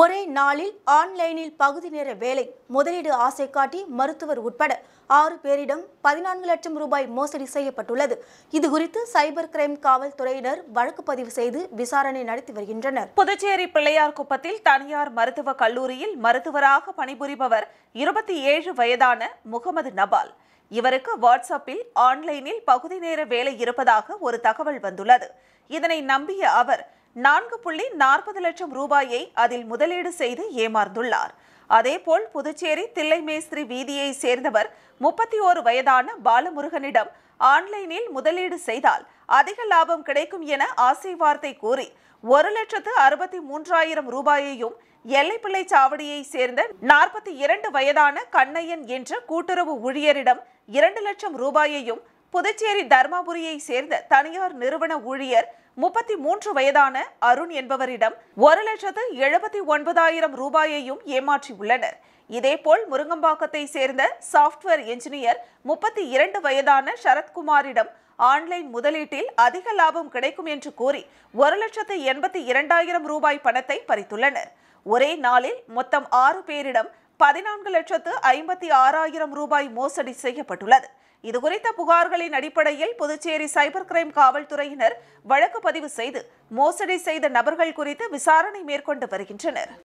ஒரே நாளில் ஆன்லைனில் பகுதி நேர வேலை முதலீடு ஆசை காட்டி மருத்துவர் உட்பட ஆறு பேரிடம் பதினான்கு லட்சம் ரூபாய் மோசடி செய்யப்பட்டுள்ளது இது குறித்து சைபர் கிரைம் காவல்துறையினர் வழக்கு பதிவு செய்து விசாரணை நடத்தி வருகின்றனர் புதுச்சேரி பிள்ளையார் குப்பத்தில் தனியார் மருத்துவக் கல்லூரியில் மருத்துவராக பணிபுரிபவர் இருபத்தி ஏழு வயதான முகமது நபால் இவருக்கு வாட்ஸ்அப்பில் ஆன்லைனில் பகுதி நேர வேலை இருப்பதாக ஒரு தகவல் வந்துள்ளது இதனை நம்பிய அவர் நான்கு புள்ளி நாற்பது லட்சம் ரூபாயை அதில் முதலீடு செய்து ஏமாந்துள்ளார் அதேபோல் புதுச்சேரி தில்லை மேஸ்திரி வீதியை சேர்ந்தவர் முப்பத்தி ஓரு வயதான பாலமுருகனிடம் ஆன்லைனில் முதலீடு செய்தால் அதிக லாபம் கிடைக்கும் என ஆசை வார்த்தை கூறி ஒரு லட்சத்து அறுபத்தி மூன்றாயிரம் ரூபாயையும் எல்லைப்பிள்ளை சாவடியை சேர்ந்த நாற்பத்தி இரண்டு வயதான கண்ணையன் என்ற கூட்டுறவு ஊழியரிடம் இரண்டு லட்சம் ரூபாயையும் புதுச்சேரி தர்மாபுரியை சேர்ந்த தனியார் நிறுவன ஊழியர் முப்பத்தி மூன்று வயதான அருண் என்பவரிடம் ஒரு லட்சத்து எழுபத்தி ஒன்பதாயிரம் ரூபாயையும் ஏமாற்றியுள்ளனர் இதேபோல் முருங்கம்பாக்கத்தை சேர்ந்த சாஃப்ட்வேர் என்ஜினியர் முப்பத்தி இரண்டு வயதான சரத்குமாரிடம் ஆன்லைன் முதலீட்டில் அதிக லாபம் கிடைக்கும் என்று கூறி ஒரு லட்சத்து எண்பத்தி இரண்டாயிரம் ரூபாய் பணத்தை பறித்துள்ளனர் ஒரே நாளில் மொத்தம் ஆறு பேரிடம் பதினான்கு லட்சத்து ஐம்பத்தி ஆறாயிரம் ரூபாய் மோசடி செய்யப்பட்டுள்ளது இதுகுறித்த புகார்களின் அடிப்படையில் புதுச்சேரி சைபர் கிரைம் காவல்துறையினர் வழக்கு பதிவு செய்து மோசடி செய்த நபர்கள் குறித்து விசாரணை மேற்கொண்டு வருகின்றனர்